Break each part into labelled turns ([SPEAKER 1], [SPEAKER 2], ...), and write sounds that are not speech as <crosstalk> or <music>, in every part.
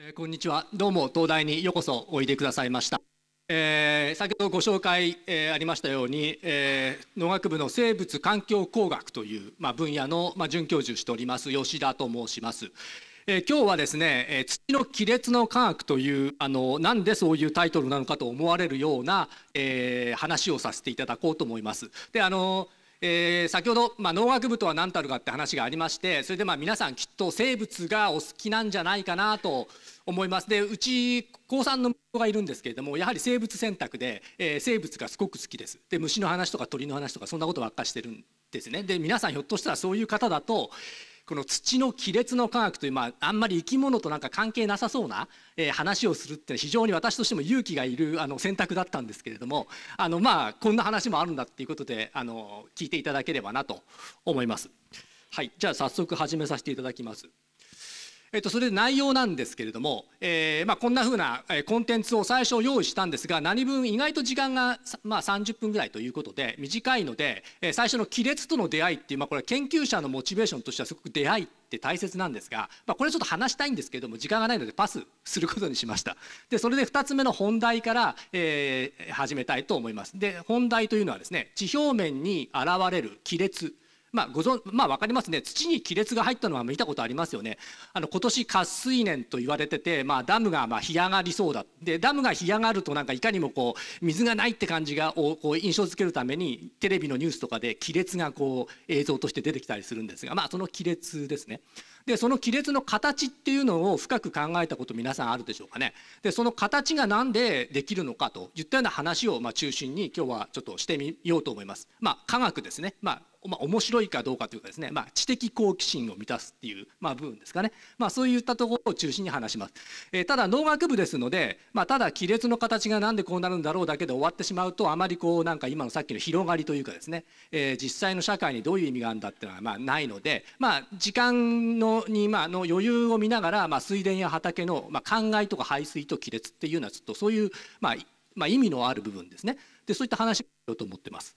[SPEAKER 1] えー、こんにちはどうも東大にようこそおいでくださいました、えー、先ほどご紹介、えー、ありましたように、えー、農学部の生物環境工学という、まあ、分野の、まあ、准教授しております吉田と申します、えー、今日はですね、えー、土の亀裂の科学というあのなんでそういうタイトルなのかと思われるような、えー、話をさせていただこうと思いますであのーえー、先ほど、まあ、農学部とは何たるかって話がありましてそれでまあ皆さんきっと生物がお好きなんじゃないかなと思いますでうち高3の子がいるんですけれどもやはり生物選択で、えー、生物がすごく好きですで虫の話とか鳥の話とかそんなことばっかしてるんですねで皆さんひょっとしたらそういう方だとこの土の亀裂の科学という、まあ、あんまり生き物となんか関係なさそうな、えー、話をするって非常に私としても勇気がいるあの選択だったんですけれどもあの、まあ、こんな話もあるんだっていうことであの聞いていただければなと思います。はい、じゃあ早速始めさせていただきます。えっと、それで内容なんですけれども、えーまあ、こんなふうなコンテンツを最初用意したんですが何分意外と時間が、まあ、30分ぐらいということで短いので最初の亀裂との出会いっていう、まあ、これは研究者のモチベーションとしてはすごく出会いって大切なんですが、まあ、これちょっと話したいんですけれども時間がないのでパスすることにしましたでそれで2つ目の本題から、えー、始めたいと思いますで本題というのはですね地表面に現れる亀裂まあ、ご存まあ、分かりますね土に亀裂が入ったのは見たことありますよねあの今年渇水年と言われてて、まあ、ダムがまあ干上がりそうだでダムが干上がるとなんかいかにもこう水がないって感じがをこう印象づけるためにテレビのニュースとかで亀裂がこう映像として出てきたりするんですが、まあ、その亀裂ですね。でその亀裂の形っていうのを深く考えたこと皆さんあるでしょうかねでその形が何でできるのかといったような話をま中心に今日はちょっとしてみようと思います。まあ、科学ですね、まあまあ、面白いかどうかというかですね、まあ、知的好奇心を満たすっていう、まあ、部分ですかね、まあ、そういったところを中心に話します、えー、ただ農学部ですので、まあ、ただ亀裂の形が何でこうなるんだろうだけで終わってしまうとあまりこうなんか今のさっきの広がりというかですね、えー、実際の社会にどういう意味があるんだっていうのはまあないので、まあ、時間のに、まあ、の余裕を見ながら、まあ、水田や畑の、まあ、灌漑とか排水と亀裂っていうのはちょっとそういう、まあまあ、意味のある部分ですねでそういった話をと思ってます。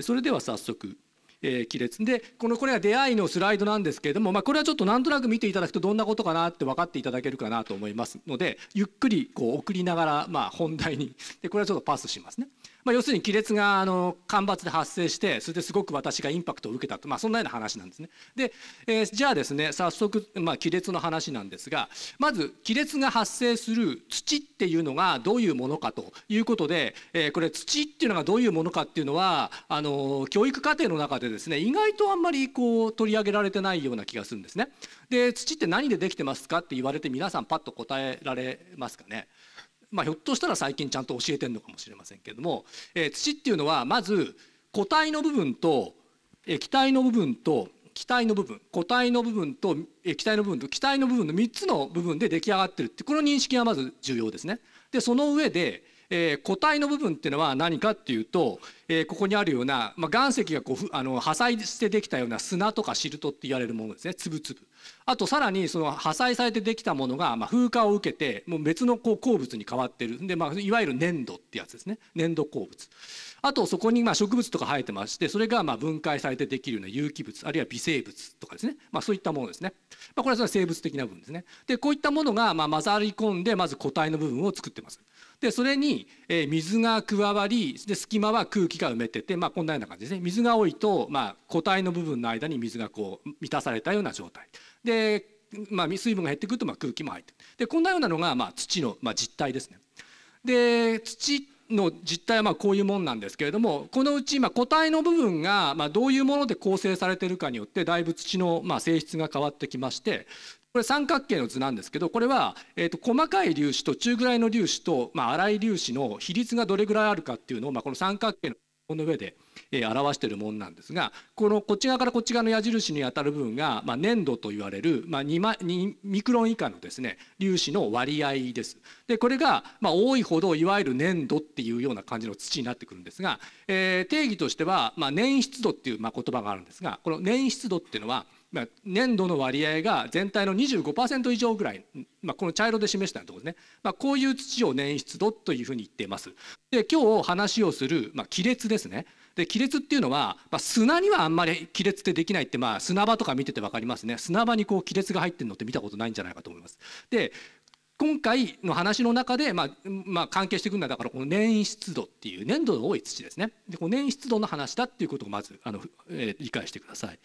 [SPEAKER 1] それでは早速えー、亀裂でこのこれは出会いのスライドなんですけれども、まあ、これはちょっとなんとなく見ていただくとどんなことかなって分かっていただけるかなと思いますのでゆっくりこう送りながらまあ本題にでこれはちょっとパスしますね。まあ、要するに亀裂があの干ばつで発生してそれですごく私がインパクトを受けたと、まあ、そんなような話なんですね。で、えー、じゃあですね早速、まあ、亀裂の話なんですがまず亀裂が発生する土っていうのがどういうものかということで、えー、これ土っていうのがどういうものかっていうのはあの教育課程の中でですね意外とあんまりこう取り上げられてないような気がするんですね。で土って何でできてますかって言われて皆さんパッと答えられますかね。まあ、ひょっとしたら最近ちゃんと教えてるのかもしれませんけれども、えー、土っていうのはまず固体の部分と液体の部分と気体の部分固体の部分と液体の部分と気体の部分の3つの部分で出来上がってるってこの認識がまず重要ですね。でその上でえー、個体の部分っていうのは何かっていうと、えー、ここにあるような、まあ、岩石がこうあの破砕してできたような砂とかシルトって言われるものですね粒々。あとさらにその破砕されてできたものが、まあ、風化を受けてもう別のこう鉱物に変わってるで、まあ、いわゆる粘土ってやつですね粘土鉱物。あとそこにまあ植物とか生えてましてそれがまあ分解されてできるような有機物あるいは微生物とかですね、まあ、そういったものですね、まあ、これはそれは生物的な部分ですねでこういったものがまあ混ざり込んでまず個体の部分を作ってますでそれに、え水が加わりで隙間は空気が埋めてて、まあ、こんなような感じですね水が多いと、まあ、固体の部分の間に水がこう満たされたような状態で、まあ、水分が減ってくると、まあ、空気も入ってでこんなようなのが、まあ、土の、まあ、実態ですね。で土の実態はまあこういうもんなんですけれどもこのうちま固体の部分がまどういうもので構成されてるかによってだいぶ土のま性質が変わってきましてこれ三角形の図なんですけどこれは、えー、と細かい粒子と中ぐらいの粒子と、まあ、粗い粒子の比率がどれぐらいあるかっていうのを、まあ、この三角形のこの上で、え表してるものなんですがこのこっち側からこっち側の矢印に当たる部分が、まあ、粘土と言われる、まあ2 2ミクロン以下のですね粒子の割合です。でこれが、まあ、多いほどいわゆる粘土っていうような感じの土になってくるんですが、えー、定義としては、まあ、粘湿度っていう、まあ、言葉があるんですがこの粘湿度っていうのは、まあ、粘土の割合が全体の25%以上ぐらい、まあ、この茶色で示したところですね、まあ、こういう土を粘質土というふうに言っています。で今日話をする、まあ、亀裂ですねで亀裂っていうのは、まあ、砂にはあんまり亀裂ってできないって、まあ、砂場とか見てて分かりますね砂場にこう亀裂が入ってるのって見たことないんじゃないかと思います。で今回の話の中で、まあ、まあ、関係してくるのはだからこの粘湿度っていう粘土の多い土ですねでこの粘湿度の話だっていうことをまずあの、えー、理解してください。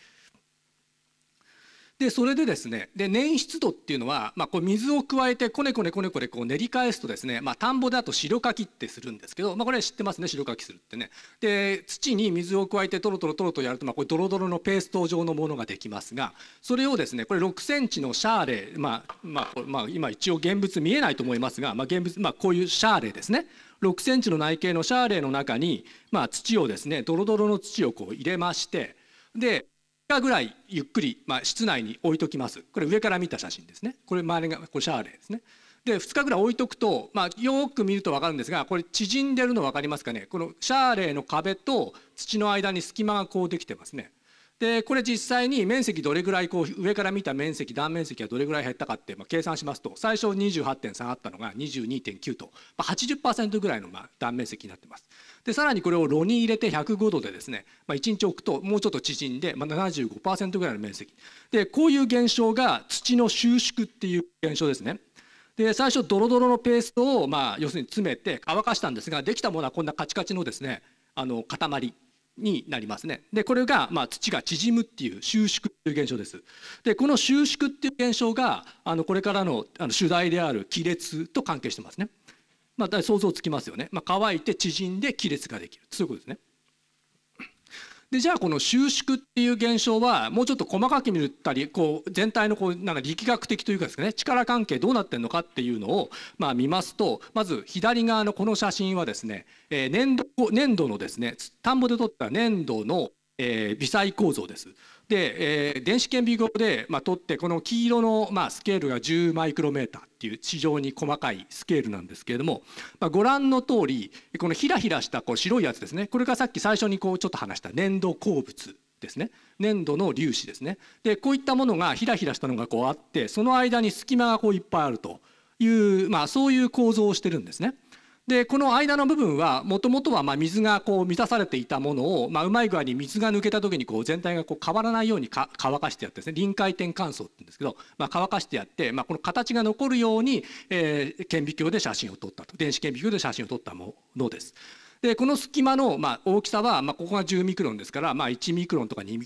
[SPEAKER 1] でそれでですねで粘湿度っていうのは、まあ、こう水を加えてこねこねこねこねこう練り返すとですね、まあ、田んぼだと白かきってするんですけど、まあ、これ知ってますね白かきするってね。で土に水を加えてトロトロトロとやると、まあ、これドロドロのペースト状のものができますがそれをですねこれ6センチのシャーレまあまあまあ、今一応現物見えないと思いますが、まあ、現物、まあ、こういうシャーレですね6センチの内径のシャーレの中に、まあ、土をですねドロドロの土をこう入れましてで日ぐらいゆっくり、まあ、室内に置いときますこれ上から見た写真ですねこれ周りがこれシャーレですねで2日ぐらい置いとくと、まあ、よく見ると分かるんですがこれ縮んでるの分かりますかねこのシャーレの壁と土の間に隙間がこうできてますねでこれ実際に面積どれぐらいこう上から見た面積断面積はどれぐらい減ったかって、まあ、計算しますと最初28.3あったのが22.9と、まあ、80%ぐらいのまあ断面積になってます。でさらにこれを炉に入れて105度でですね、まあ、1日置くともうちょっと縮んで、まあ、75%ぐらいの面積でこういう現象が土の収縮っていう現象ですね。で最初ドロドロのペーストを、まあ、要するに詰めて乾かしたんですができたものはこんなカチカチのですねあの塊になりますね。でこれが、まあ、土が縮むっていう収縮という現象です。でこの収縮っていう現象があのこれからのあの主題である亀裂と関係してますね。まあ、想像つきますよね。まあ、乾いて縮んで亀裂ができるそういうことですね。でじゃあこの収縮っていう現象はもうちょっと細かく見たりこう全体のこうなんか力学的というかですね力関係どうなってるのかっていうのをまあ見ますとまず左側のこの写真はですね、え粘土粘土のですね田んぼで取った粘土のえー、微細構造です。で、えー、電子顕微鏡で、まあ、取ってこの黄色の、まあ、スケールが10マイクロメーターっていう非常に細かいスケールなんですけれども、まあ、ご覧の通りこのひらひらしたこう白いやつですねこれがさっき最初にこうちょっと話した粘土鉱物ですね粘土の粒子ですねでこういったものがひらひらしたのがこうあってその間に隙間がこういっぱいあるという、まあ、そういう構造をしてるんですね。でこの間の部分はもともとはま水がこう満たされていたものを、まうまい具合に水が抜けた時にこう全体がこう変わらないように乾かしてやってですね臨界点乾燥って言うんですけど、ま乾かしてやって、まこの形が残るように、え顕微鏡で写真を撮ったと電子顕微鏡で写真を撮ったものです。でこの隙間の、ま大きさは、まここが10ミクロンですから、ま1ミクロンとか2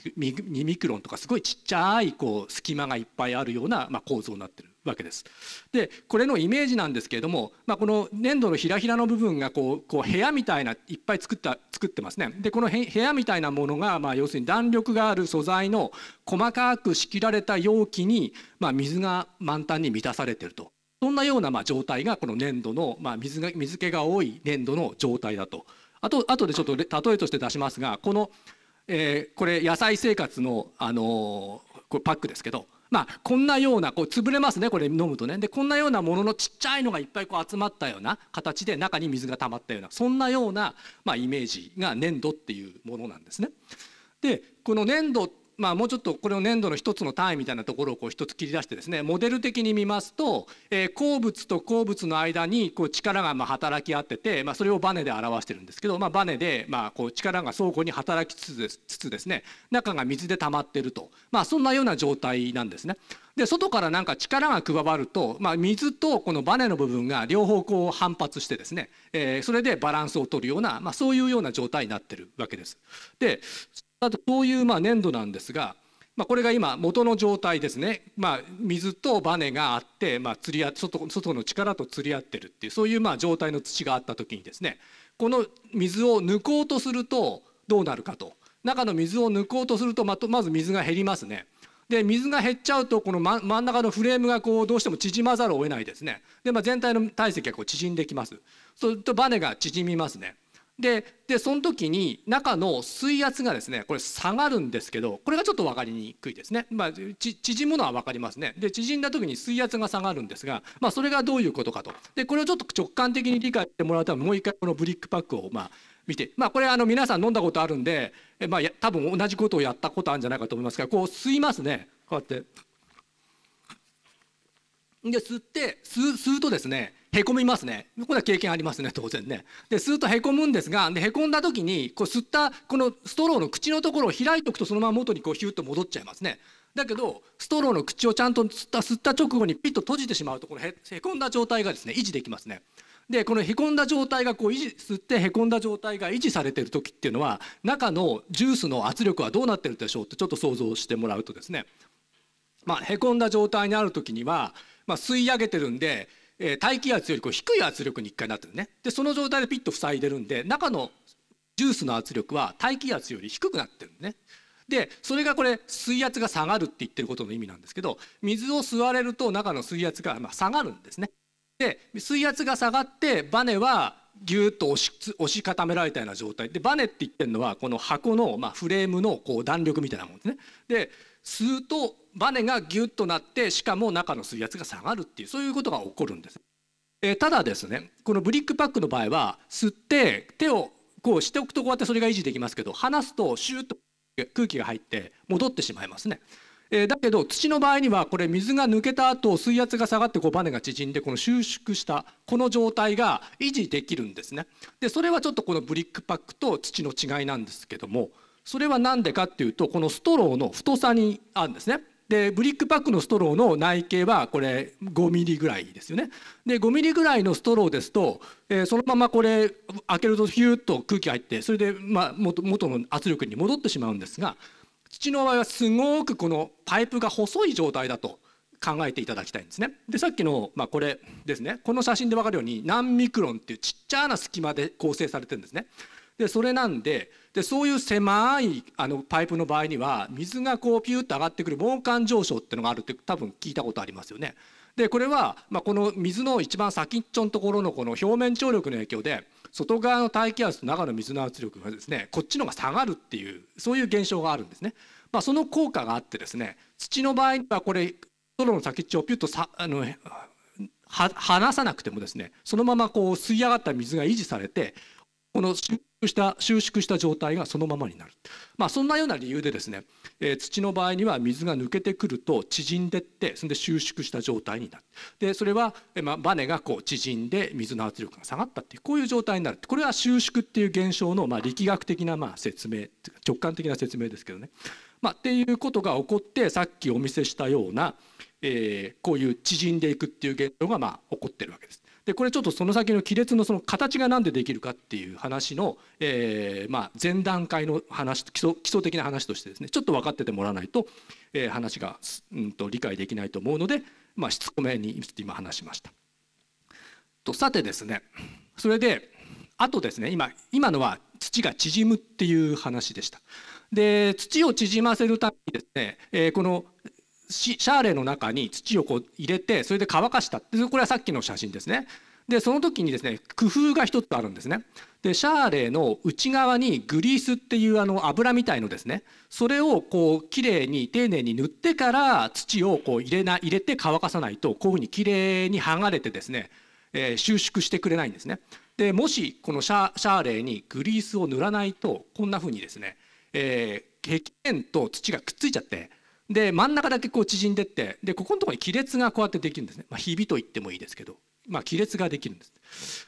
[SPEAKER 1] ミクロンとかすごいちっちゃいこう隙間がいっぱいあるような、ま構造になってるわけです。でこれのイメージなんですけれども、まあ、この粘土のひらひらの部分がこうこう部屋みたいないっぱい作った作ってますね。でこの部屋みたいなものが、まあ、要するに弾力がある素材の細かく仕切られた容器に、まあ、水が満タンに満たされてると。そんなようなまあ状態がこの粘土の、まあ、水が水気が多い粘土の状態だと。あと後でちょっと例えとして出しますがこの、えー、これ野菜生活の、あのー、これパックですけどまあ、こんなようなこう潰れますねこれ飲むとねでこんなようなもののちっちゃいのがいっぱいこう集まったような形で中に水が溜まったようなそんなような、まあ、イメージが粘土っていうものなんですね。でこの粘土っまあ、もうちょっとこれを粘土の一つの単位みたいなところをこう一つ切り出してですねモデル的に見ますと、えー、鉱物と鉱物の間にこう力がま働き合ってて、まあ、それをバネで表してるんですけど、まあ、バネでまあこう力が相互に働きつつつつですね中が水で溜まってると、まあ、そんなような状態なんですね。で外からなんか力が加わると、まあ、水とこのバネの部分が両方こう反発してですね、えー、それでバランスを取るような、まあ、そういうような状態になってるわけです。であとそういうまあ粘土なんですが、まあ、これが今元の状態ですね、まあ、水とバネがあって、まあ、釣り合外外の力と釣り合ってるっていうそういうまあ状態の土があった時にですねこの水を抜こうとするとどうなるかと中の水を抜こうとするとままず水が減りますね。で水が減っちゃうとこの真ん中のフレームがこうどうしても縮まざるを得ないですねで、まあ、全体の体積がこう縮んできますそうするとバネが縮みますねででその時に中の水圧がですねこれ下がるんですけどこれがちょっと分かりにくいですね、まあ、縮むのは分かりますねで縮んだ時に水圧が下がるんですが、まあ、それがどういうことかとでこれをちょっと直感的に理解してもらうためにもう一回このブリックパックをまあ見て、まあ、これあの皆さん飲んだことあるんで、まあ、多分同じことをやったことあるんじゃないかと思いますがこう吸いますねこうやって。で吸って吸うとですねへこみますねこれは経験ありますね当然ねで吸うとへこむんですがでへこんだ時にこう吸ったこのストローの口のところを開いとくとそのまま元にこうヒュッと戻っちゃいますねだけどストローの口をちゃんと吸った吸った直後にピッと閉じてしまうとこのへへこんだ状態がですね維持できますねでこのへこんだ状態がこう維持吸ってへこんだ状態が維持されてる時っていうのは中のジュースの圧力はどうなってるでしょうってちょっと想像してもらうとですねまあ、へこんだ状態にある時には、まあ、吸い上げてるんでえ大気圧よりこう低い圧力に1回なってるねでその状態でピッと塞いでるんで中のジュースの圧力は大気圧より低くなってるねでそれがこれ水圧が下がるって言ってることの意味なんですけど水を吸われると中の水圧がま下がるんですねで水圧が下がってバネはぎゅっと押し固められたような状態でバネって言ってるのはこの箱の、まフレームのこう弾力みたいなもんですねで吸うとバネがギュッとなってしかも中の水圧が下がるっていうそういうことが起こるんです。えー、ただですねこのブリックパックの場合は吸って手をこうしておくとこうやってそれが維持できますけど離すとシューッと空気が入って戻ってしまいますね。えー、だけど土の場合にはこれ水が抜けた後水圧が下がってこうバネが縮んでこの収縮したこの状態が維持できるんですね。でそれはちょっとこのブリックパックと土の違いなんですけどもそれは何でかっていうとこのストローの太さにあるんですね。でブリックパックのストローの内径はこれ5ミリぐらいですよね。で5ミリぐらいのストローですと、えー、そのままこれ開けるとヒューッと空気入ってそれで、まあ、元元の圧力に戻ってしまうんですが土の場合はすごくこのパイプが細い状態だと考えていただきたいんですね。でさっきの、まあ、これですねこの写真で分かるように何ミクロンっていうちっちゃな隙間で構成されてるんですね。でそれなんででそういう狭いあのパイプの場合には水がこうピューッと上がってくる防寒上昇っていうのがあるって多分聞いたことありますよね。でこれは、まあ、この水の一番先っちょのところのこの表面張力の影響で外側の大気圧と中の水の圧力がですねこっちの方が下がるっていうそういう現象があるんですね。まあ、その効果があってですね土の場合にはこれ外の先っちょをピュッとさあのは離さなくてもですねそのままこう吸い上がった水が維持されてこの周した収縮した状態がそのままになる、まあ、そんなような理由でですね、えー、土の場合には水が抜けてくると縮んでってそれで収縮した状態になるでそれは、まあ、バネがこう縮んで水の圧力が下がったっていうこういう状態になるこれは収縮っていう現象の、まあ、力学的なまあ説明直感的な説明ですけどね、まあ、っていうことが起こってさっきお見せしたような、えー、こういう縮んでいくっていう現象がまあ起こってるわけです。でこれちょっとその先の亀裂のその形が何でできるかっていう話の、えー、まあ、前段階の話基礎基礎的な話としてですねちょっと分かっててもらわないと、えー、話が、うんと、理解できないと思うので、まあ、しつこめに今話しました。とさてですねそれであとですね今今のは土が縮むっていう話でした。で土を縮ませるためにですね、えー、このシャーレの中に土をこう入れてそれで乾かしたでこれはさっきの写真ですねでその時にですね工夫が一つあるんですねでシャーレの内側にグリースっていうあの油みたいのですねそれをこうきれいに丁寧に塗ってから土をこう入れな入れて乾かさないとこういうふうにきれいに剥がれてですね、えー、収縮してくれないんですねでもしこのシャーレにグリースを塗らないとこんなふうにですね、えー、壁面と土がくっついちゃってで真ん中だけこう縮んでってでここのとこに亀裂がこうやってできるんですね、まあ、ひびと言ってもいいですけど、まあ、亀裂ができるんです。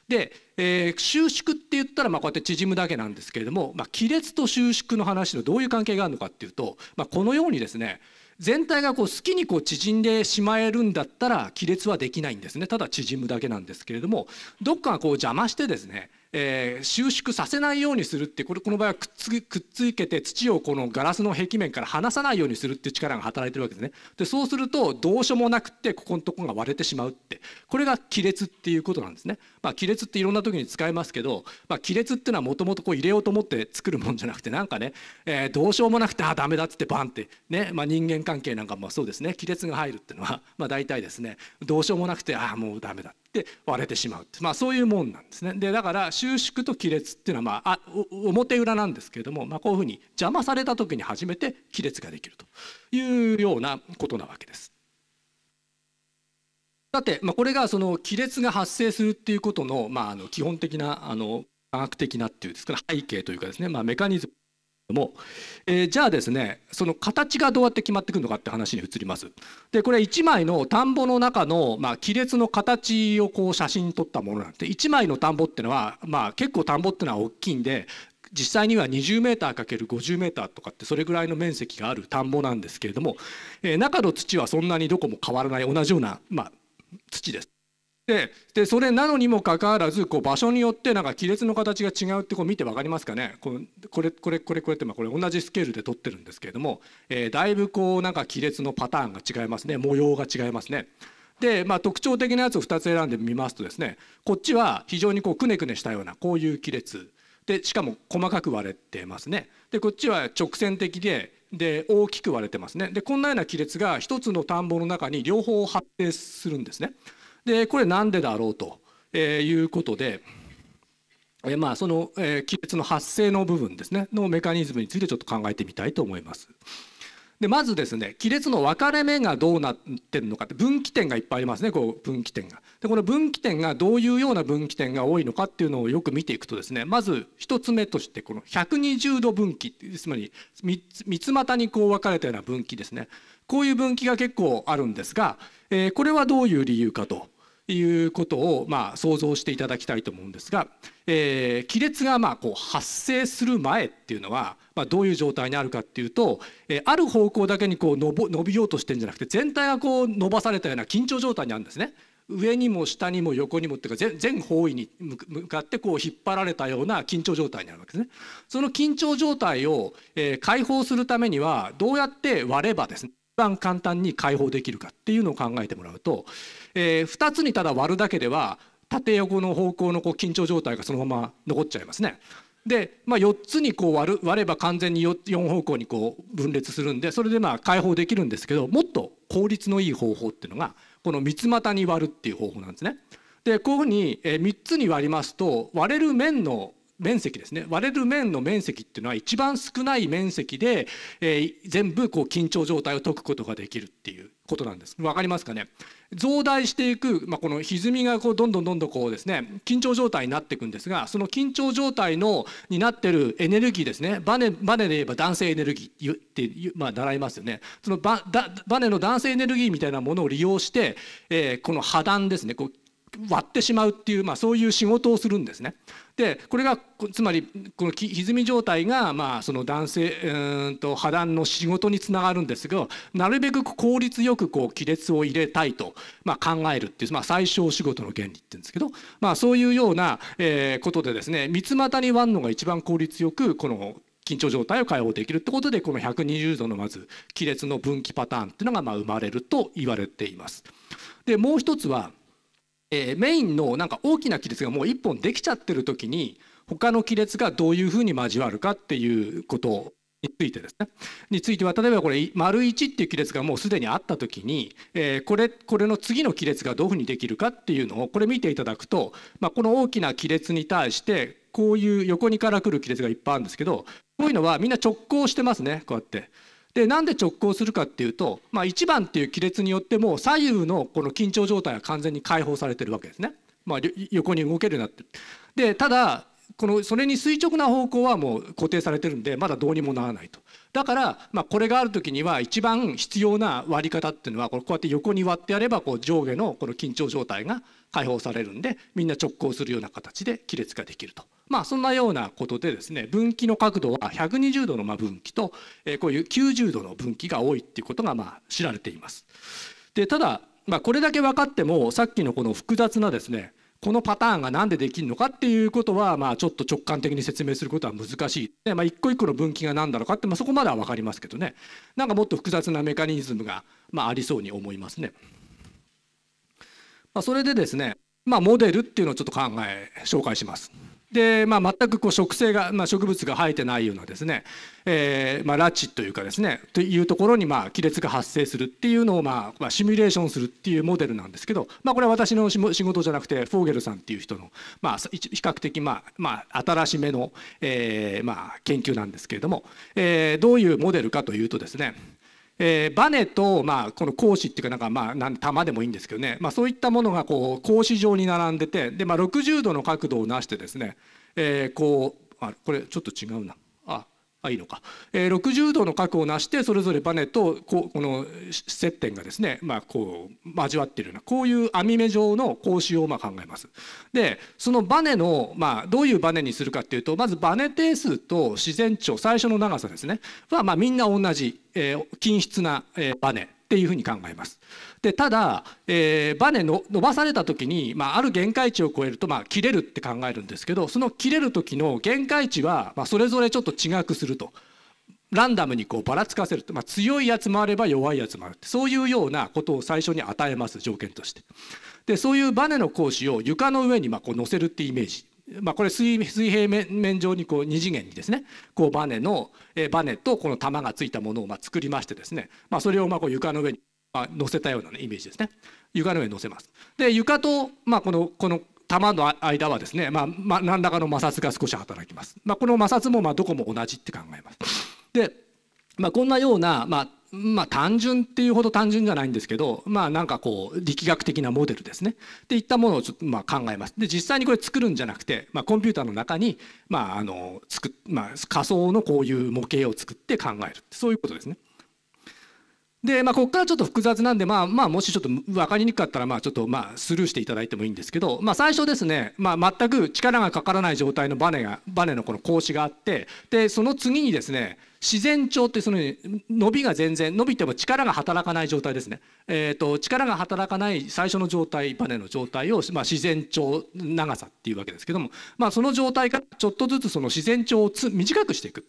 [SPEAKER 1] で、えー、収縮って言ったらまあこうやって縮むだけなんですけれども、まあ、亀裂と収縮の話のどういう関係があるのかっていうと、まあ、このようにですね全体がこう好きにこう縮んでしまえるんだったら亀裂はできないんですねただ縮むだけなんですけれどもどっかがこう邪魔してですねえー、収縮させないようにするってこれこの場合はくっつくっついて土をこのガラスの壁面から離さないようにするっていう力が働いてるわけですね。でそうするとどうしようもなくてここのとこが割れてしまうってこれが亀裂っていうことなんですね。まあ、亀裂っていろんな時に使えますけど、まあ、亀裂っていうのはもともと入れようと思って作るもんじゃなくてなんかね、えー、どうしようもなくてあダメだっつってバンってね、まあ、人間関係なんかもそうですね亀裂が入るっていうのは、まあ、大体ですねどうしようもなくてああもうダメだで割れてしまうまあ、そういうもんなんですねでだから収縮と亀裂っていうのは、まあ、表裏なんですけれども、まあ、こういうふうに邪魔された時に初めて亀裂ができるというようなことなわけです。さて、まあ、これがその亀裂が発生するっていうことの,、まあ、あの基本的なあの科学的なっていうですか背景というかですね、まあ、メカニズムも、えー、じゃあですねその形がどうやって決まってくるのかって話に移りますでこれ1枚の田んぼの中の、まあ、亀裂の形をこう写真撮ったものなんで1枚の田んぼってのは、まあ、結構田んぼってのは大きいんで実際には 20m×50m とかってそれぐらいの面積がある田んぼなんですけれども、えー、中の土はそんなにどこも変わらない同じような、まあ、土です。ででそれなのにもかかわらずこう場所によってなんか亀裂の形が違うってこう見て分かりますかねこれこれこれこれってまあこれ同じスケールで撮ってるんですけれども、えー、だいぶこうなんか亀裂のパターンが違いますね模様が違いますね。で、まあ、特徴的なやつを2つ選んでみますとですねこっちは非常にこうくねくねしたようなこういう亀裂でしかも細かく割れてますね。でこっちは直線的でで大きく割れてますね。でこんなような亀裂が1つの田んぼの中に両方発生するんですね。でこれなんでだろうと、えいうことで、えー、まあその、えー、亀裂の発生の部分ですねのメカニズムについてちょっと考えてみたいと思います。でまずですね亀裂の分かれ目がどうなってるのかって分岐点がいっぱいありますねこう分岐点が。でこの分岐点がどういうような分岐点が多いのかっていうのをよく見ていくとですねまず1つ目としてこの120度分岐つまり三つ股にこう分かれたような分岐ですねこういう分岐が結構あるんですが、えー、これはどういう理由かと。いうことをまあ想像していただきたいと思うんですが、えー、亀裂がまあこう発生する前っていうのはまあどういう状態にあるかっていうと、えー、ある方向だけにこうのぼ伸びようとしてるんじゃなくて全体がこう伸ばされたような緊張状態にあるんですね。上にも下にも横にもっていうか全方位に向かってこう引っ張られたような緊張状態になるわけですね。その緊張状態を、えー、解放するためにはどうやって割ればですね番簡単に解放できるかっていうのを考えてもらうと、えー、2つにただ割るだけでは縦横の方向のこう緊張状態がそのまま残っちゃいますね。で、まあ、4つにこう割る割れば完全に 4, 4方向にこう分裂するんでそれでまあ解放できるんですけどもっと効率のいい方法っていうのがこの三つ股に割るっていう方法なんですね。でこういうふうに3つに割りますと割れる面の面積ですね割れる面の面積っていうのは一番少ない面積で、えー、全部こう緊張状態を解くことができるっていうことなんです。分かりますかね増大していく、まあ、この歪みがこうどんどんどんどんこうですね緊張状態になっていくんですがその緊張状態のになってるエネルギーですねバネバネで言えば男性エネルギーってまあ、習いますよねそのバネの男性エネルギーみたいなものを利用して、えー、この破断ですねこう割ってしまうっていう、まあ、そういう仕事をするんですね。でこれがつまりこの歪み状態が、まあ、その男性うんと破断の仕事につながるんですけどなるべく効率よくこう亀裂を入れたいと、まあ、考えるっていう、まあ、最小仕事の原理って言うんですけど、まあ、そういうような、えー、ことでですね三つ股に割るのが一番効率よくこの緊張状態を解放できるってことでこの120度のまず亀裂の分岐パターンっていうのがまあ生まれると言われています。でもう一つはえー、メインのなんか大きな亀裂がもう1本できちゃってる時に他の亀裂がどういうふうに交わるかっていうことについてですねについては例えばこれ丸1っていう亀裂がもうすでにあった時に、えー、これこれの次の亀裂がどういうふうにできるかっていうのをこれ見ていただくと、まあ、この大きな亀裂に対してこういう横にから来る亀裂がいっぱいあるんですけどこういうのはみんな直行してますねこうやって。でなんで直行するかっていうと、まあ、1番っていう亀裂によっても左右のこの緊張状態は完全に解放されてるわけですね、まあ、横に動けるようになってるでただこのそれに垂直な方向はもう固定されてるんでまだどうにもならないとだから、まあ、これがある時には一番必要な割り方っていうのはこうやって横に割ってやればこう上下のこの緊張状態が解放されるんでみんな直行するような形で亀裂ができると。まあ、そんなようなことでですね分岐の角度は120度のま分岐と、えこういう90度の分岐が多いっていうことがまあ知られています。でただ、まあ、これだけ分かってもさっきのこの複雑なですねこのパターンが何でできるのかっていうことは、まあ、ちょっと直感的に説明することは難しい。で、まあ、一個一個の分岐が何だろうかって、まあ、そこまでは分かりますけどね。なんかもっと複雑なメカニズムが、まあ、ありそうに思いますね。まあ、それでですね、まあ、モデルっていうのをちょっと考え、紹介します。で、まあ、全くこう植生が、まあ、植物が生えてないようなですね、えーまあ、拉致というかですねというところにまあ亀裂が発生するっていうのを、まあ、シミュレーションするっていうモデルなんですけど、まあ、これは私の仕事じゃなくてフォーゲルさんっていう人の、まあ、比較的、まあまあ、新しめの、えーまあ、研究なんですけれども、えー、どういうモデルかというとですねえー、バネと、まあ、この格子っていうかなんか、まあ、玉でもいいんですけどね、まあ、そういったものがこう格子状に並んでてで、まあ、60度の角度をなしてですね、えー、こうあこれちょっと違うなあいいのか、えー、60度の角をなしてそれぞれバネとこの接点がですね、まあ、こう交わっているようなこういう網目状の格子をま考えます。でそのバネの、まあ、どういうバネにするかっていうとまずバネ定数と自然長最初の長さですねは、まみんな同じ、えー、均質な、えバネっていうふうに考えます。でただ、えー、バネの伸ばされた時に、まあ、ある限界値を超えると、まあ、切れるって考えるんですけどその切れる時の限界値は、まあ、それぞれちょっと違くすると。ランダムにこうばらつかせる、まあ、強いやつもあれば弱いやつもあるそういうようなことを最初に与えます条件として。でそういうバネの格子を床の上にまこう乗せるってイメージ、まあ、これ水平面上にこう2次元にですねこうバネのバネとこの玉がついたものをま作りましてですね、まあ、それをまこう床の上にまあ、乗せたような、ね、イメージですね床の上に乗せますで床と、まあ、このこの玉の間はですね、まあ、まあ、何らかの摩擦が少し働きます、まあ、この摩擦もまどこも同じって考えますで、まあ、こんなような、まま単純っていうほど単純じゃないんですけどまあなんかこう力学的なモデルですねっていったものをちょっとま考えますで実際にこれ作るんじゃなくて、まコンピューターの中に、まああのくま仮想のこういう模型を作って考えるそういうことですね。で、まあ、ここからちょっと複雑なんで、まあ、まあ、もしちょっと分かりにくかったら、まあ、ちょっと、まあ、スルーしていただいてもいいんですけど、まあ、最初ですね、まあ、全く力がかからない状態のバネが、バネのこの格子があって、で、その次にですね、自然調ってその伸びが全然伸びても力が働かない状態ですね、えーと、力が働かない最初の状態バネの状態を、まあ、自然調長さっていうわけですけども、まあ、その状態からちょっとずつその自然調を短くしていく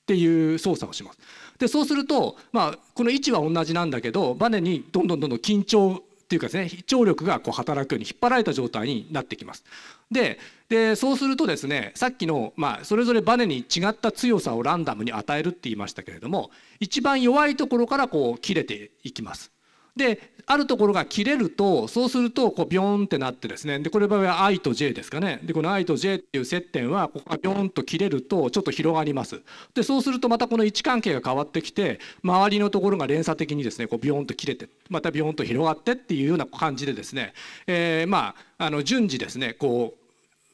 [SPEAKER 1] っていう操作をします。でそうすると、まあ、この位置は同じなんだけどバネにどんどんどんどん緊張っていうかですね張力がこう働くように引っ張られた状態になってきます。ででそうするとですねさっきの、まあ、それぞれバネに違った強さをランダムに与えるって言いましたけれども一番弱いところからこう切れていきます。であるところが切れるとそうするとこうビョンってなってですねでこれ場合は i と j ですかねでこの i と j っていう接点はここがビョンと切れるとちょっと広がりますでそうするとまたこの位置関係が変わってきて周りのところが連鎖的にですねこうビョンと切れてまたビョンと広がってっていうような感じでですね、えー、まああの順次ですねこう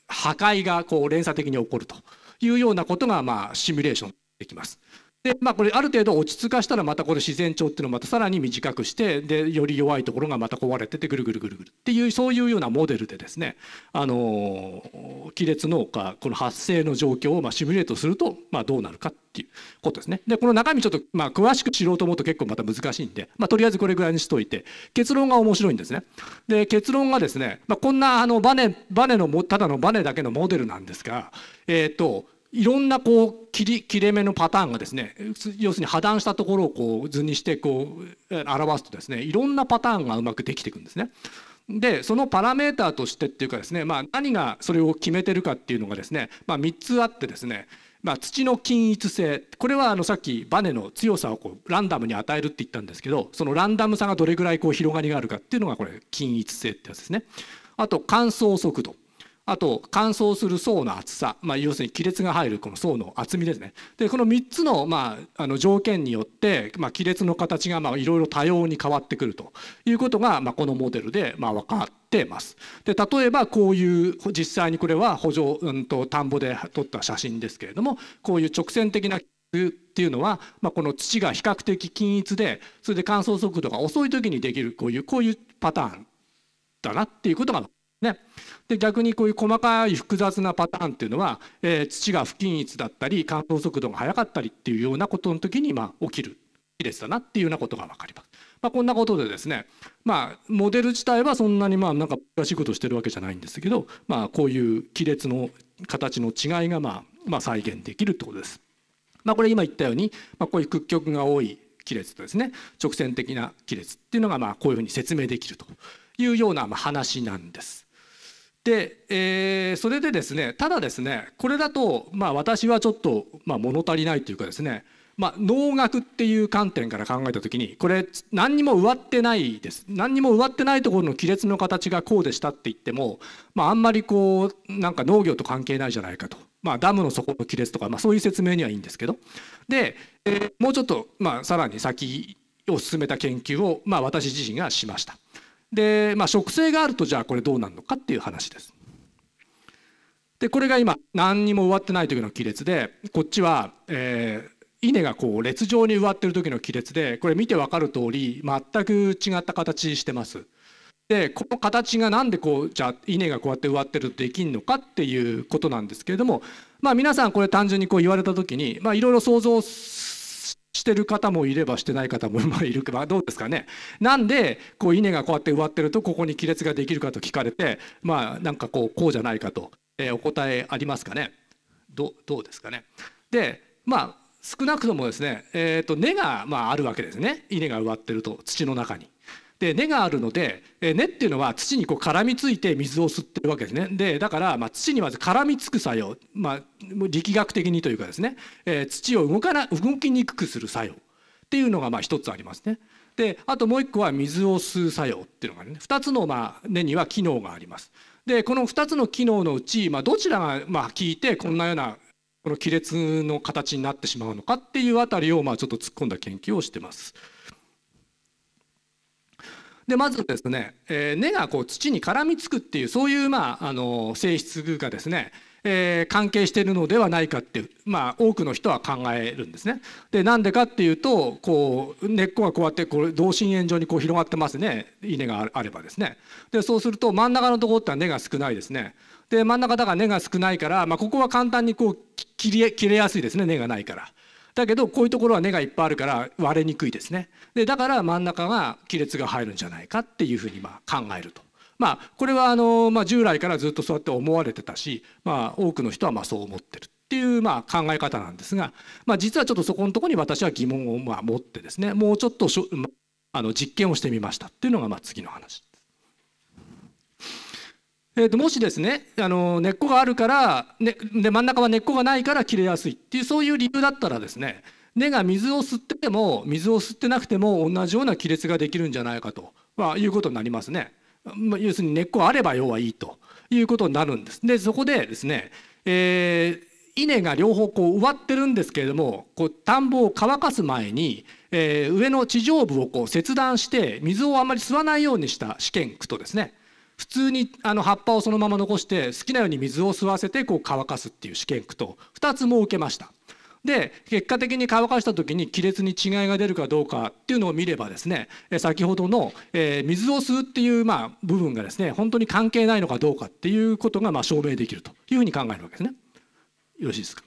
[SPEAKER 1] 破壊がこう連鎖的に起こるというようなことがまあシミュレーションできます。でまあ、これある程度落ち着かしたらまたこれ自然調っていうのをまたさらに短くしてでより弱いところがまた壊れててぐるぐるぐるぐるっていうそういうようなモデルでですね、あの亀裂のかこの発生の状況をまシミュレートすると、まどうなるかっていうことですね。でこの中身ちょっとまあ詳しく知ろうと思うと結構また難しいんで、まあ、とりあえずこれぐらいにしといて結論が面白いんですね。で結論がですね、まあ、こんなあのバネバネのただのバネだけのモデルなんですが、えっ、といろんなこう切り切れ目のパターンがですね要するに破断したところをこう図にしてこう表すとですねいろんなパターンがうまくできていくんですね。でそのパラメーターとしてっていうかですね、まあ、何がそれを決めてるかっていうのがですね、まあ、3つあってですね、まあ、土の均一性これはあのさっきバネの強さをこうランダムに与えるって言ったんですけどそのランダムさがどれぐらいこう広がりがあるかっていうのがこれ均一性ってやつですね。あと乾燥速度あと乾燥する層の厚さ、まあ、要するに亀裂が入るこの層の厚みですねでこの3つの,、まあ、あの条件によって、まあ、亀裂の形がいろいろ多様に変わってくるということが、まあ、このモデルで、まあ、分かってます。で例えばこういう実際にこれは補助、うんと、田んぼで撮った写真ですけれどもこういう直線的なっていうのは、まあ、この土が比較的均一でそれで乾燥速度が遅い時にできるこういうこういうパターンだなっていうことがね、で逆にこういう細かい複雑なパターンっていうのは、えー、土が不均一だったり乾燥速度が速かったりっていうようなことの時に、まあ、起きる亀裂だなっていうようなことが分かります。まあ、こんなことでですね、まあ、モデル自体はそんなにまあなんか難しいことしてるわけじゃないんですけど、まあ、こういう亀裂の形の違いがまあまあ再現できるってことです。まあ、これ今言ったように、まあ、こういう屈曲が多い亀裂とですね直線的な亀裂っていうのがまあこういうふうに説明できるというようなまあ話なんです。で、えー、それでですねただですねこれだと、まあ、私はちょっと、まあ、物足りないというかですね、まあ、能楽っていう観点から考えた時にこれ何にも植わってないです何にも植わってないところの亀裂の形がこうでしたって言っても、まあ、あんまりこうなんか農業と関係ないじゃないかと。まあ、ダムの底の亀裂とか、まあ、そういう説明にはいいんですけどで、えー、もうちょっと、まあ、さらに先を進めた研究を、まあ、私自身がしました。で、まあ、植生があるとじゃあこれどうなるのかっていう話です。でこれが今何にも植わってない時の亀裂でこっちは、えー、稲がこう列状に植わってる時の亀裂でこれ見て分かる通り全く違った形してます。でこの形がなんでこうじゃあ稲がこうやって植わってるとできんのかっていうことなんですけれどもまあ皆さんこれ単純にこう言われた時にまあいろいろ想像すしてる方もいればしてない方もいるまあ <laughs> どうですかねなんでこう稲がこうやって植わってるとここに亀裂ができるかと聞かれてまあなんかこうこうじゃないかと、えー、お答えありますかねどどうですかねでまあ少なくともですね、えーと、と根が、まあ、あるわけですね稲が植わってると土の中に。で根があるので根っていうのは土にこう絡みついて水を吸ってるわけですねでだからまあ土にまず絡みつく作用、まあ、力学的にというかですね、えー、土を動かな動きにくくする作用っていうのが一つありますね。であともう一個は水を吸う作用っていうのがね2つのまあ根には機能があります。でこの2つの機能のうち、まあ、どちらがまあ効いてこんなようなこの亀裂の形になってしまうのかっていうあたりをまあちょっと突っ込んだ研究をしてます。でまずですね、えー、根がこう土に絡みつくっていうそういう、まあ、あの性質がですね、えー、関係しているのではないかって、まあ、多くの人は考えるんですね。でなんでかっていうとこう根っこがこうやってこう同心円状にこう広がってますね稲があればですね。でそうすると真ん中のところって根が少ないですね。で真ん中だから根が少ないから、まあ、ここは簡単にこう切れ切れやすいですね根がないから。だけどこういうところは根がいっぱいあるから割れにくいですねでだから真ん中が亀裂が入るんじゃないかっていうふうにま考えると。まあ、これはあの、まあ、従来からずっとそうやって思われてたし、まあ、多くの人はまそう思ってるっていうまあ考え方なんですが、まあ、実はちょっとそこのとこに私は疑問をま持ってですねもうちょっとあの実験をしてみましたっていうのがま次の話えー、ともしですねあの根っこがあるから、ね、で真ん中は根っこがないから切れやすいっていうそういう理由だったらですね根が水を吸ってても水を吸ってなくても同じような亀裂ができるんじゃないかと、まあ、いうことになりますね。まあ、要するに根っこあれば要はいいということになるんです。でそこでですね、えー、稲が両方こう植わってるんですけれどもこう田んぼを乾かす前に、えー、上の地上部をこう切断して水をあまり吸わないようにした試験区とですね普通にあの葉っぱをそのまま残して好きなように水を吸わせてこう乾かすっていう試験区と2つも受けました。で結果的に乾かした時に亀裂に違いが出るかどうかっていうのを見ればですね先ほどの、水を吸うっていう、まあ、部分がですね本当に関係ないのかどうかっていうことが、まあ、証明できるというふうに考えるわけですね。よろしいですか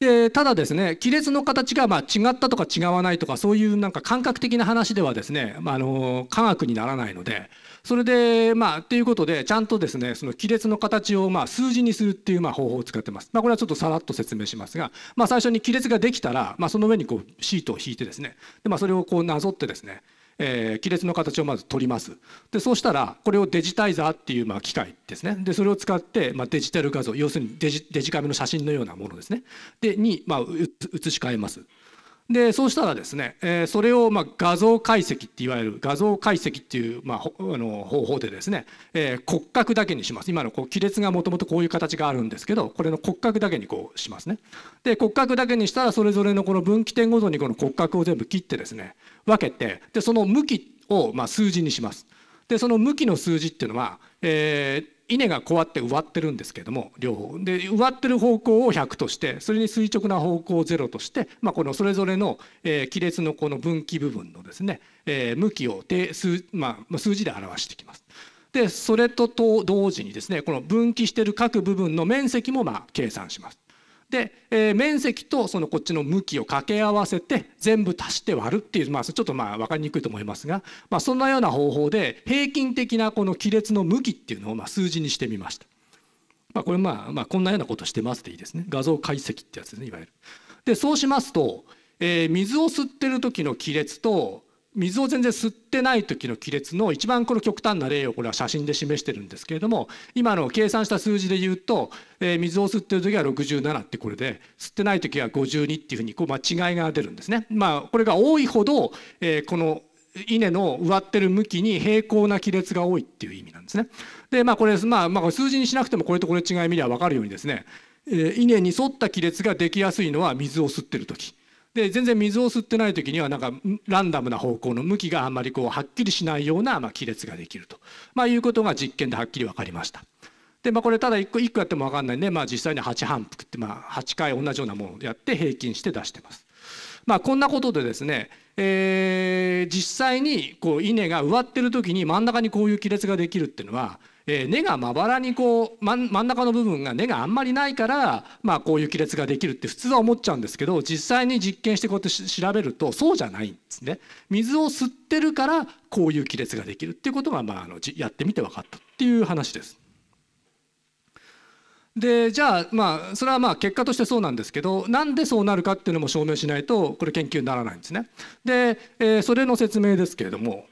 [SPEAKER 1] でただですね亀裂の形がまあ違ったとか違わないとかそういうなんか感覚的な話ではですね、まあ、あの科学にならないのでそれでまあっていうことでちゃんとですねその亀裂の形をまあ数字にするっていうまあ方法を使ってます、まあ、これはちょっとさらっと説明しますが、まあ、最初に亀裂ができたら、まあ、その上にこうシートを引いてですねで、まあ、それをこうなぞってですねえー、亀裂の形をまず取りますでそうしたらこれをデジタイザーっていうまあ機械ですねでそれを使って、まあ、デジタル画像要するにデジデジカメの写真のようなものですねでに、まあ、写し替えますでそうしたらですね、えー、それをまあ画像解析っていわゆる画像解析っていう、まあ、あの方法でですね、えー、骨格だけにします今のこう亀裂がもともとこういう形があるんですけどこれの骨格だけにこうしますねで骨格だけにしたらそれぞれのこの分岐点ごとにこの骨格を全部切ってですね、分けてでその向きをま数字にします。でその向きの数字っていうのは、えー、稲がこうやって植わってるんですけども両方で植わってる方向を100としてそれに垂直な方向を0として、まあ、このそれぞれの、えー、亀裂のこの分岐部分のですね、えー、向きを定数,、まあ、数字で表していきます。でそれと同時にですねこの分岐してる各部分の面積もま計算します。で、えー、面積とそのこっちの向きを掛け合わせて全部足して割るっていう、まあ、ちょっとまあ分かりにくいと思いますが、まあ、そんなような方法で平均的なこの亀裂の向きっていうのをまあ数字にしてみました。まあ、これまあまあこんなようなことしてますでいいですね画像解析ってやつですねいわゆる。でそうしますと、えー、水を吸ってる時の亀裂と水を全然吸ってない時の亀裂の一番この極端な例をこれは写真で示してるんですけれども今の計算した数字で言うと、えー、水を吸ってる時は67ってこれで吸ってない時は52っていうふうにこう間違いが出るんですね。まあ、これが多いほど、えー、この稲の植わってる向きに平行な亀裂が多いっていう意味なんですね。でまあこれ、まあ、まあ数字にしなくてもこれとこれ違い見りゃ分かるようにですね、えー、稲に沿った亀裂ができやすいのは水を吸ってる時で全然水を吸ってない時にはなんかランダムな方向の向きがあんまりこうはっきりしないようなまあ亀裂ができると、まあ、いうことが実験ではっきり分かりました。でまあ、これただ1個 ,1 個やっても分かんないんで、まあ、実際に8反復ってまあ8回同じようなものをやって平均して出してます。まあ、こんなことでですね、えー、実際にこう稲が植わってる時に真ん中にこういう亀裂ができるっていうのはえー、根がまばらにこう真真ん中の部分が根があんまりないから、まあ、こういう亀裂ができるって普通は思っちゃうんですけど実際に実験してこうやって調べるとそうじゃないんですね。水を吸ってるからこういう亀裂ができるっていうことが、まあ、あのやってみて分かったっていう話です。でじゃあまあそれはまあ結果としてそうなんですけどなんでそうなるかっていうのも証明しないとこれ研究にならないんですね。で、えー、それの説明ですけれども、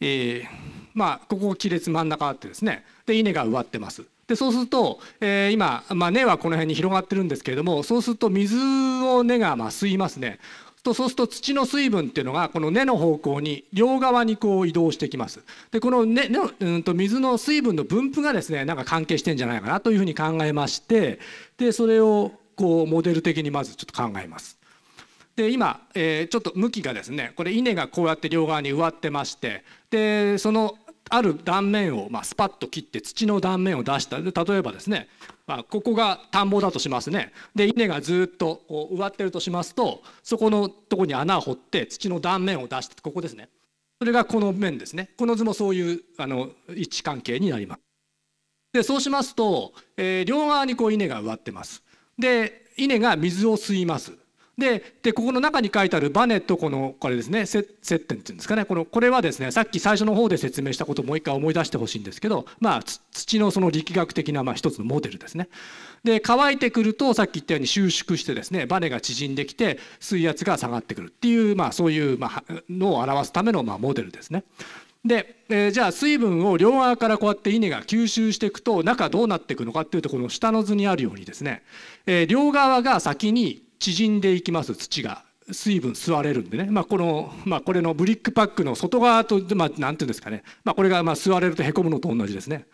[SPEAKER 1] えーまあ、ここ亀裂真ん中あってですねで稲が植わってます。でそうすると、えー、今、まあ、根はこの辺に広がってるんですけれどもそうすると水を根がま吸いますね。とそうすると土の水分っていうのがこの根の方向に両側にこう移動してきますでこの根うんと水の水分の分布がですねなんか関係してんじゃないかなというふうに考えましてでそれをこうモデル的にまずちょっと考えます。で今、えー、ちょっと向きがですねこれ稲がこうやって両側に植わってましてでそのある断面を、まあ、スパッと切って土の断面を出した例えばですね、まあ、ここが田んぼだとしますねで稲がずっとこう植わってるとしますとそこのとこに穴を掘って土の断面を出してここですねそれがこの面ですねこの図もそういうあの位置関係になりますでそうしますと、えー、両側にこう稲が植わってますで稲が水を吸いますででここの中に書いてあるバネとこのこれですね接点っていうんですかねこのこれはですねさっき最初の方で説明したことをもう一回思い出してほしいんですけど、まあ、土のその力学的なまあ一つのモデルですね。で乾いてくるとさっき言ったように収縮してですねバネが縮んできて水圧が下がってくるっていう、まあ、そういうまあのを表すためのまあモデルですね。で、えー、じゃあ水分を両側からこうやって稲が吸収していくと中どうなっていくのかっていうとこの下の図にあるようにですね、えー、両側が先に縮んでいきます土が水分吸われるんでね、まあ、この、まあ、これのブリックパックの外側と、まあ、なんていうんですかね、まあ、これがまあ吸われるとへこむのと同じですね。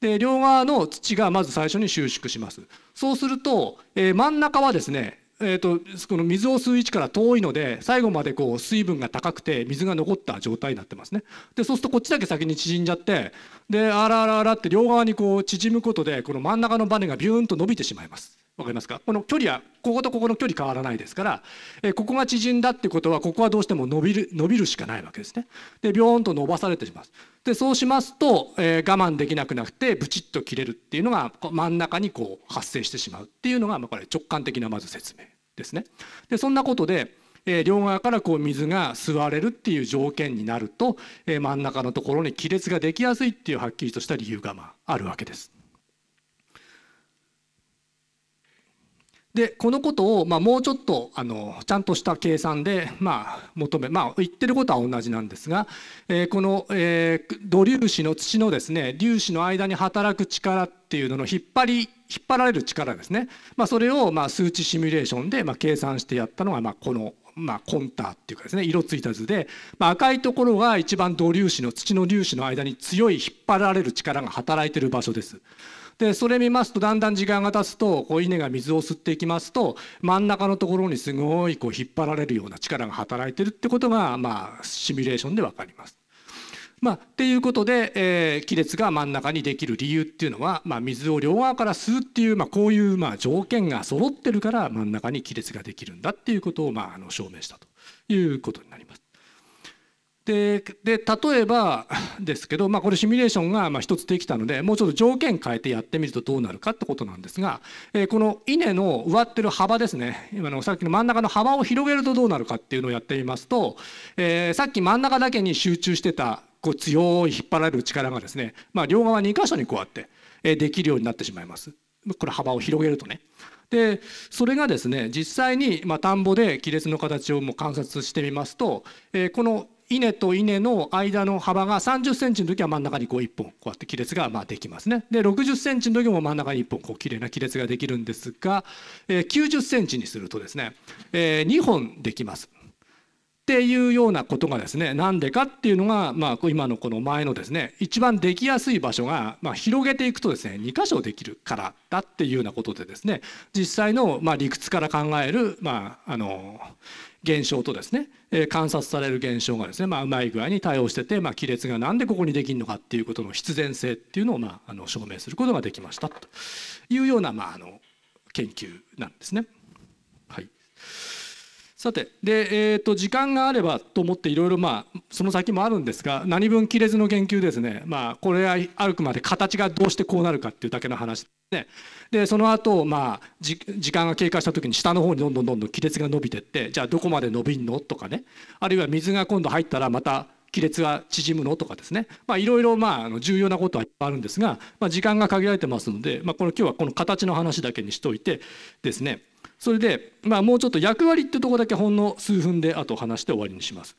[SPEAKER 1] で両側の土がまず最初に収縮します。そうすると、えー、真ん中はですね、えーと、この水を吸う位置から遠いので最後までこう水分が高くて水が残った状態になってますねでそうするとこっちだけ先に縮んじゃってであらあらあらって両側にこう縮むことでこの真ん中のバネがビューンと伸びてしまいますわかりますかこの距離はこことここの距離変わらないですから、えここが縮んだってことはここはどうしても伸びる伸びるしかないわけですね。でビョーンと伸ばされてします。でそうしますと、えー、我慢できなくなってブチッと切れるっていうのが真ん中にこう発生してしまうっていうのが、まこれ直感的なまず説明ですね。でそんなことで、え両側からこう水が吸われるっていう条件になると、え真ん中のところに亀裂ができやすいっていうはっきりとした理由がまああるわけです。でこのことを、まあ、もうちょっとあのちゃんとした計算で、まあ、求め、まあ、言ってることは同じなんですが、えー、この、えー、土粒子の土のですね粒子の間に働く力っていうのの引っ張り引っ張られる力ですね、まあ、それを、まあ、数値シミュレーションで、まあ、計算してやったのが、まあ、このまあ、コンターっていうかですね色ついた図で、まあ、赤いところが一番土粒子の土の粒子の間に強い引っ張られる力が働いてる場所です。でそれ見ますとだんだん時間が経つとこう稲が水を吸っていきますと真ん中のところにすごいこう引っ張られるような力が働いてるってことがまあシミュレーションで分かります。まあ、っていうことで、えー、亀裂が真ん中にできる理由っていうのは、まあ、水を両側から吸うっていう、まあ、こういうまあ条件が揃ってるから真ん中に亀裂ができるんだっていうことをまああの証明したということになります。で例えばですけど、まあ、これシミュレーションが1つできたのでもうちょっと条件変えてやってみるとどうなるかってことなんですが、えー、この稲の植わってる幅ですね今のさっきの真ん中の幅を広げるとどうなるかっていうのをやってみますと、えー、さっき真ん中だけに集中してたこう強い引っ張られる力がですね、まあ、両側2箇所にこうやってできるようになってしまいます。これ幅を広げるとね。でそれがですね実際に、ま田んぼで亀裂の形をもう観察してみますと、えー、この稲と稲の間の幅が30センチの時は真ん中にこう1本こうやって亀裂がまできますね。で60センチの時も真ん中に1本こう綺麗な亀裂ができるんですが、90センチにするとですね、2本できます。っていうようなことがですねなんでかっていうのが、まあ、今のこの前のですね一番できやすい場所が、まあ、広げていくとですね2箇所できるからだっていうようなことでですね実際の、まあ、理屈から考える、まああの現象とですね、え観察される現象がですね、まあ、うまい具合に対応してて、まあ、亀裂が何でここにできるのかっていうことの必然性っていうのを、まあ、あの証明することができましたというような、まあ、あの研究なんですね。はい、さてで、えーと、時間があればと思っていろいろその先もあるんですが何分切れずの研究ですね、まあ、これはあくまで形がどうしてこうなるかっていうだけの話ね、でその後、まあ時間が経過した時に下の方にどんどんどんどん亀裂が伸びてってじゃあどこまで伸びんのとかねあるいは水が今度入ったらまた亀裂が縮むのとかですねいろいろ重要なことはいっぱいあるんですが、まあ、時間が限られてますので、まあ、この今日はこの形の話だけにしておいてですねそれで、まあ、もうちょっと役割ってとこだけほんの数分であと話して終わりにします。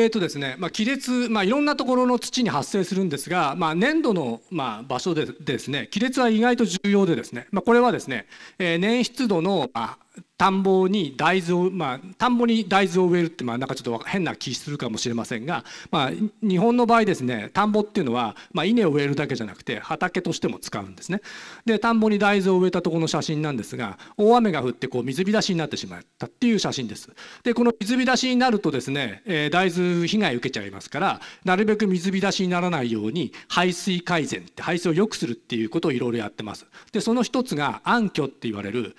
[SPEAKER 1] えーとですねまあ、亀裂、まあ、いろんなところの土に発生するんですが、まあ、粘土の、まあ、場所でですね亀裂は意外と重要でですね、まあ、これはですね、えー、粘湿度の、まあ、田んぼに大豆を、まあ、田んぼに大豆を植えるって、まあ、なんかちょっと変な気するかもしれませんが、まあ、日本の場合ですね田んぼっていうのは、まあ、稲を植えるだけじゃなくて畑としても使うんですねで田んぼに大豆を植えたところの写真なんですが大雨が降ってこう水浸しになってしまったっていう写真ですでこの水浸しになるとですね、えー、大豆被害受けちゃいますからなるべく水浸しにならないように排水改善って排水を良くするっていうことをいろいろやってますでその一つが暗渠って言われる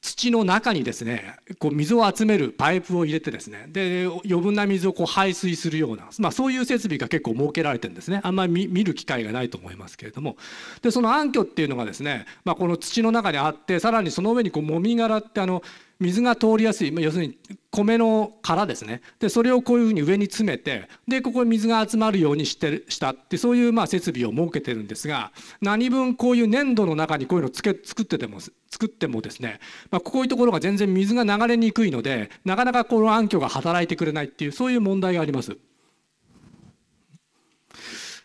[SPEAKER 1] 土の中にですねこう水を集めるパイプを入れてですねで余分な水をこう排水するような、まあ、そういう設備が結構設けられてるんですねあんまり見る機会がないと思いますけれどもでその暗渠っていうのがですね、まあ、この土の中にあってさらにその上にこうもみ殻ってあの水が通りやすい、ま要するに米の殻ですねでそれをこういうふうに上に詰めてでここに水が集まるようにしてしたってそういうまあ設備を設けてるんですが何分こういう粘土の中にこういうのつけ作ってても作ってもですね、まあ、こういうところが全然水が流れにくいのでなかなかこの暗渠が働いてくれないっていうそういう問題があります。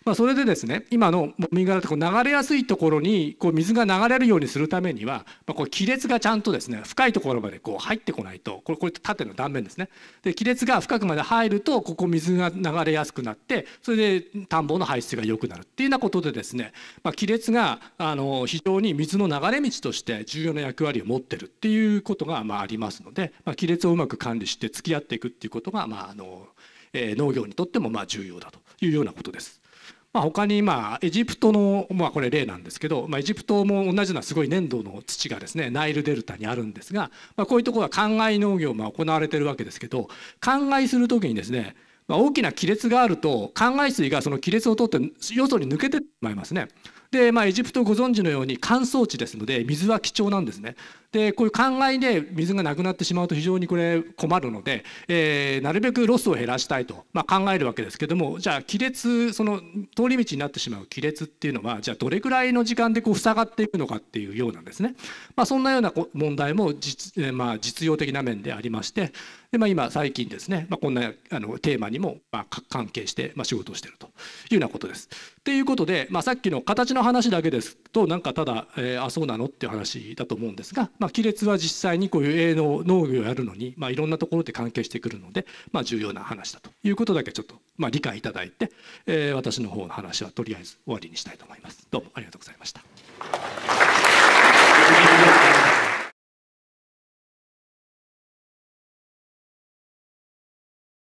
[SPEAKER 1] まあ、それでですね今のもみ殻ってこう流れやすいところにこう水が流れるようにするためには、まあ、こう亀裂がちゃんとですね深いところまでこう入ってこないとこれこれ縦の断面ですねで亀裂が深くまで入るとここ水が流れやすくなってそれで田んぼの排出が良くなるっていうようなことでですね、まあ、亀裂があの非常に水の流れ道として重要な役割を持ってるっていうことがまあありますので、まあ、亀裂をうまく管理して付き合っていくっていうことがまああの、えー、農業にとってもまあ重要だというようなことです。まあ、他にまあエジプトの、まあ、これ例なんですけど、まあ、エジプトも同じようなすごい粘土の土がですねナイルデルタにあるんですが、まあ、こういうところは灌漑農業が行われてるわけですけど灌漑する時にですね、まあ、大きな亀裂があると灌漑水がその亀裂を通ってよそに抜けてしまいますね。で、まあ、エジプトご存知のように乾燥地ですので水は貴重なんですね。でこういう灌漑で水がなくなってしまうと非常にこれ困るので、えー、なるべくロスを減らしたいと、まあ、考えるわけですけどもじゃあ亀裂その通り道になってしまう亀裂っていうのはじゃあどれくらいの時間でこう塞がっていくのかっていうようなんですね、まあ、そんなような問題も実,、まあ、実用的な面でありましてで、まあ、今最近ですね、まあ、こんなあのテーマにもまあ関係して、まあ、仕事をしているというようなことです。ということで、まあ、さっきの形の話だけですとなんかただ、えー、あそうなのっていう話だと思うんですが、まあまあ、亀裂は実際にこういう営農農業をやるのに、まあ、いろんなところで関係してくるので、まあ、重要な話だということだけちょっと、まあ、理解いただいて、えー、私の方の話はとりあえず終わりにしたいと思います。どうもありがとうございました。